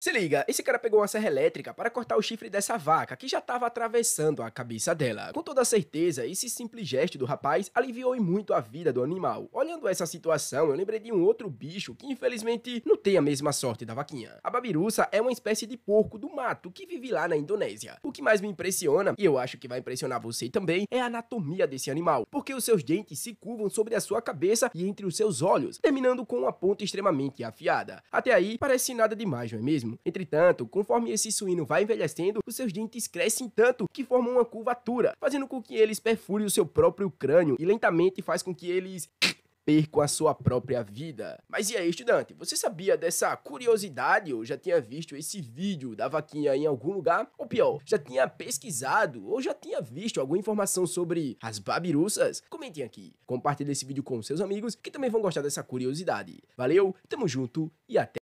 Se liga, esse cara pegou uma serra elétrica para cortar o chifre dessa vaca que já estava atravessando a cabeça dela. Com toda certeza, esse simples gesto do rapaz aliviou e muito a vida do animal. Olhando essa situação, eu lembrei de um outro bicho que infelizmente não tem a mesma sorte da vaquinha. A babiruça é uma espécie de porco do mato que vive lá na Indonésia. O que mais me impressiona, e eu acho que vai impressionar você também, é a anatomia desse animal, porque os seus dentes se curvam sobre a sua cabeça e entre os seus olhos, terminando com uma ponta extremamente afiada. Até aí, parece nada demais, não é mesmo? mesmo. Entretanto, conforme esse suíno vai envelhecendo, os seus dentes crescem tanto que formam uma curvatura, fazendo com que eles perfurem o seu próprio crânio e lentamente faz com que eles percam a sua própria vida. Mas e aí, estudante, você sabia dessa curiosidade ou já tinha visto esse vídeo da vaquinha em algum lugar? Ou pior, já tinha pesquisado ou já tinha visto alguma informação sobre as babiruças? Comentem aqui, compartilhe esse vídeo com seus amigos que também vão gostar dessa curiosidade. Valeu, tamo junto e até